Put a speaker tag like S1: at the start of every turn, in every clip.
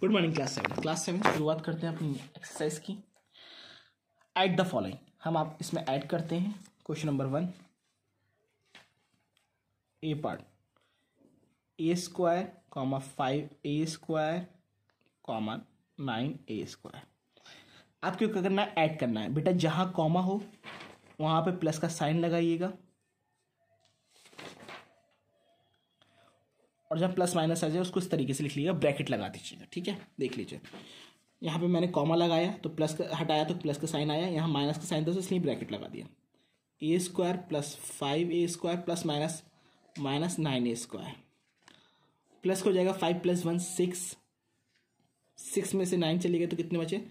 S1: good morning class seven class seven शुरुआत करते हैं अपनी एक्सरसाइज की ऐड द फॉलोइंग हम आप इसमें ऐड करते हैं question number one A part A square comma five A square comma nine A square आपको क्या करना है ऐड करना है बेटा जहाँ कॉमा हो वहाँ पे प्लस का साइन लगाइएगा और जब प्लस माइनस आ जाए उसको इस तरीके से लिख लीजिएगा ब्रैकेट लगा दीजिएगा ठीक है देख लीजिए यहाँ पे मैंने कॉमा लगाया तो प्लस का हटाया तो प्लस का साइन आया यहाँ माइनस का साइन था तो इसलिए ब्रैकेट लगा दिया A square plus five A square plus minus minus nine A square plus हो जाएगा five plus one six six में से नाइन चले गए तो कितने बचे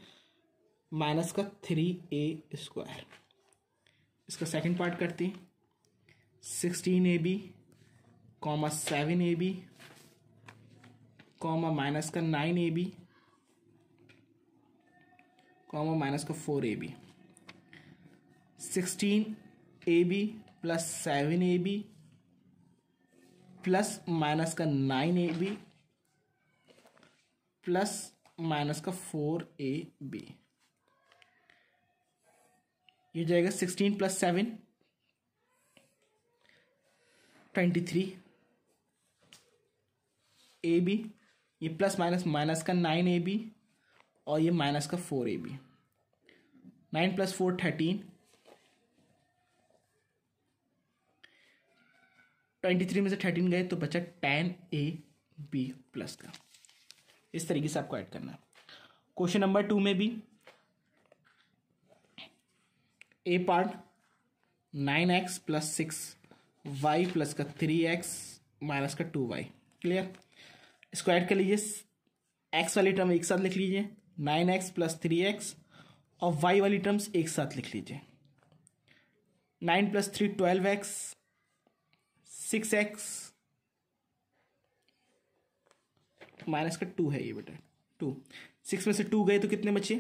S1: माइनस का थ्री ए स्क्वायर इसका सेकेंड पार्ट करते हैं sixteen A B comma seven A B comma minus का nine A B comma minus का four A B sixteen A B plus seven A B plus minus का nine A B plus minus का four A B ये जाएगा sixteen plus seven twenty three A B ये plus minus minus का nine A B और ये minus का four A B nine plus four thirteen twenty three में से थर्टीन गए तो बचा टेन ए बी प्लस का इस तरीके से आपको ऐड करना है क्वेश्चन नंबर टू में भी A part nine X plus six Y plus का थ्री एक्स माइनस का टू वाई क्लियर स्क्वायर कर लीजिए एक्स वाली टर्म एक साथ लिख लीजिए nine X plus three X और वाई वाली टर्म्स एक साथ लिख लीजिए nine plus three twelve X six X minus का टू है ये बेटा टू सिक्स में से टू गए तो कितने बचे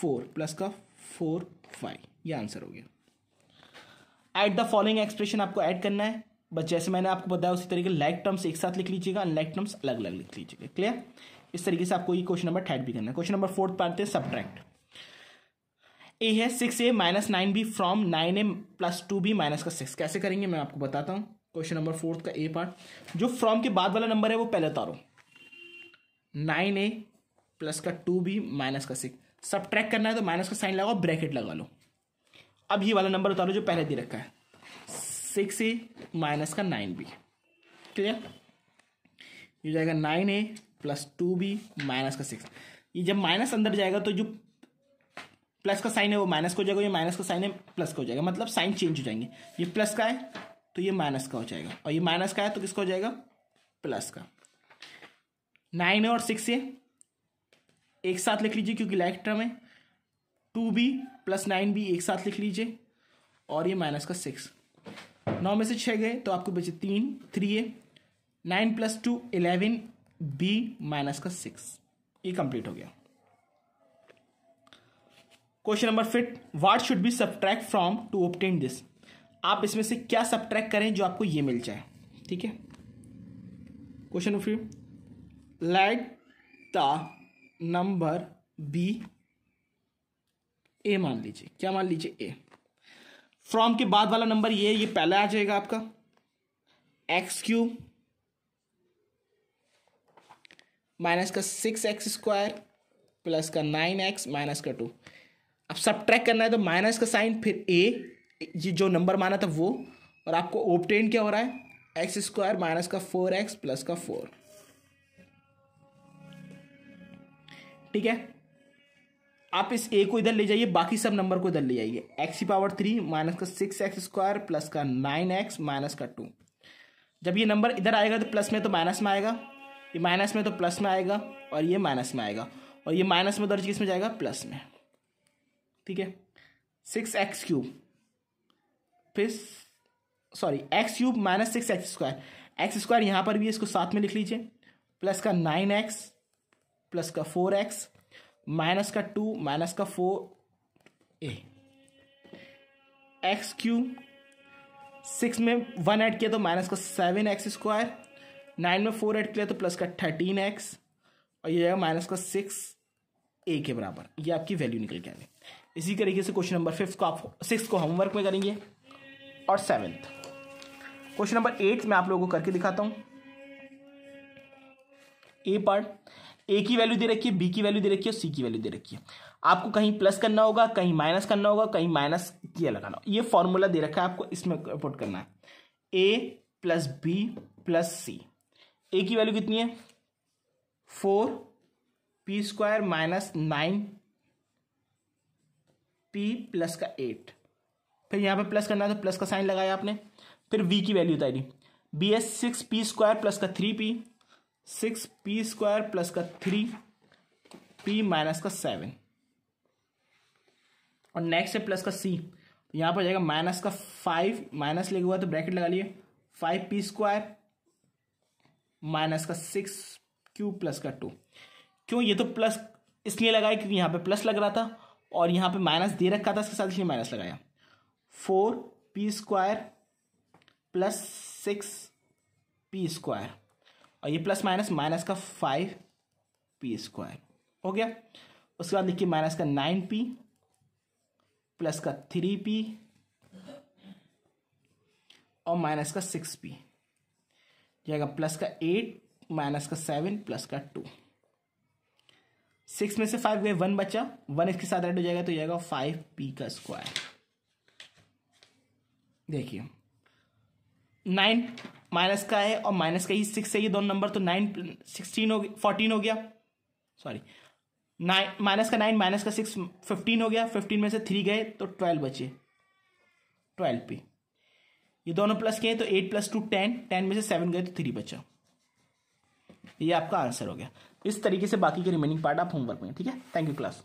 S1: फोर प्लस का फोर फाइव ये आंसर हो गया एट द फॉलोइंग एक्सप्रेशन आपको ऐड करना है बस जैसे मैंने आपको बताया उसी तरीके लाइक टर्म्स एक साथ लिख लीजिएगा अनलाइक टर्म्स अलग अलग लिख लीजिएगा क्लियर इस तरीके से आपको ये क्वेश्चन नंबर थर्ड भी करना है क्वेश्चन नंबर फोर्थ पाते हैं सब्ट्रैक्ट ए है six A minus nine B from nine A plus two B minus का सिक्स कैसे करेंगे मैं आपको बताता हूँ क्वेश्चन नंबर फोर्थ का ए पार्ट जो फ्रॉम के बाद वाला नंबर है वो पहले उतारो नाइन ए प्लस का टू बी माइनस का सिक्स सब ट्रैक करना है तो माइनस का साइन लगाओ ब्रैकेट लगा लो अब ये वाला नंबर उतारो जो पहले दे रखा है सिक्स ए माइनस का नाइन बी क्लियर ये जाएगा nine A plus two B minus का सिक्स ये जब माइनस अंदर जाएगा तो जो प्लस का साइन है वो माइनस का हो जाएगा ये माइनस का साइन है प्लस का हो जाएगा मतलब साइन चेंज हो जाएंगे ये प्लस का है तो ये माइनस का हो जाएगा और ये माइनस का है तो किसका हो जाएगा प्लस का नाइन ए और सिक्स ए एक साथ लिख लीजिए क्योंकि लाइक टर्म है two B plus nine B एक साथ लिख लीजिए और ये माइनस का सिक्स नौ में से छः गए तो आपको बचे तीन three A nine plus two eleven B minus का सिक्स ये कंप्लीट हो गया question number fit what should be subtract from to obtain this आप इसमें से क्या सब्ट्रैक करें जो आपको ये मिल जाए ठीक है question number fifty let the number be A मान लीजिए क्या मान लीजिए ए फ्रॉम के बाद वाला नंबर ये ये पहला आ जाएगा आपका एक्स क्यू माइनस का सिक्स एक्स स्क्वायर प्लस का नाइन एक्स माइनस का टू अब सब ट्रैक करना है तो माइनस का साइन फिर ए ये जो नंबर माना था वो और आपको ओपटेन क्या हो रहा है एक्स स्क्वायर माइनस का फोर एक्स प्लस का फोर ठीक है आप इस ए को इधर ले जाइए बाकी सब नंबर को इधर ले जाइए एक्स की पावर थ्री माइनस का सिक्स एक्स स्क्वायर प्लस का नाइन एक्स माइनस का टू जब ये नंबर इधर आएगा तो प्लस में तो माइनस में आएगा ये माइनस में तो प्लस में आएगा और ये माइनस में आएगा और ये माइनस में दर्ज किस में जाएगा प्लस में ठीक है सिक्स एक्स क्यूब फिर sorry X cube minus six X square X square यहाँ पर भी इसको साथ में लिख लीजिए प्लस का नाइन एक्स प्लस का फोर एक्स माइनस का टू माइनस का four A X cube six में वन ऐड किया तो माइनस का सेवन एक्स स्क्वायर नाइन में फोर ऐड किया तो प्लस का थर्टीन एक्स और ये जाएगा माइनस का सिक्स ए के बराबर ये आपकी वैल्यू निकल के आ गई इसी तरीके से क्वेश्चन नंबर फिफ्थ को आप सिक्स को होमवर्क में करेंगे और सेवेंथ क्वेश्चन नंबर एट में आप लोगों को करके दिखाता हूँ ए पार्ट ए की वैल्यू दे रखी है बी की वैल्यू दे रखी है सी की वैल्यू दे रखी है आपको कहीं प्लस करना होगा कहीं माइनस करना होगा कहीं माइनस किया लगाना ये फॉर्मूला दे रखा है आपको इसमें पुट करना है A plus B plus C A की वैल्यू कितनी है four P square minus nine P plus का एट फिर यहाँ पे प्लस करना है तो प्लस का साइन लगाया आपने फिर वी की वैल्यू उतारी B S six P square plus का three P six P square plus का थ्री पी माइनस का सेवन और नेक्स्ट है प्लस का सी तो यहाँ पर जाएगा माइनस का फाइव माइनस लगे हुआ तो ब्रैकेट लगा लिए फाइव पी स्क्वायर माइनस का सिक्स क्यू प्लस का टू क्यों ये तो प्लस इसलिए लगाया क्योंकि यहाँ पे प्लस लग रहा था और यहाँ पे माइनस दे रखा था इसके साथ इसलिए माइनस लगाया four P square plus six P square और ये प्लस माइनस माइनस का फाइव पी स्क्वायर हो गया उसके बाद देखिए माइनस का नाइन पी प्लस का थ्री पी और माइनस का सिक्स पी जाएगा प्लस का एट माइनस का सेवन प्लस का टू सिक्स में से फाइव गए वन बचा वन इसके साथ ऐड हो जाएगा तो जाएगा फाइव पी का स्क्वायर देखिए नाइन माइनस का है और माइनस का ही सिक्स है ये दोनों नंबर तो नाइन सिक्सटीन हो गया फोर्टीन हो गया सॉरी नाइन माइनस का नाइन माइनस का सिक्स फिफ्टीन हो गया फिफ्टीन में से थ्री गए तो ट्वेल्व बचे ट्वेल्व पे ये दोनों प्लस के हैं तो eight plus two ten ten में से सेवन गए तो थ्री बचा ये आपका आंसर हो गया इस तरीके से बाकी के रिमेनिंग पार्ट आप होमवर्क में ठीक है थैंक यू क्लास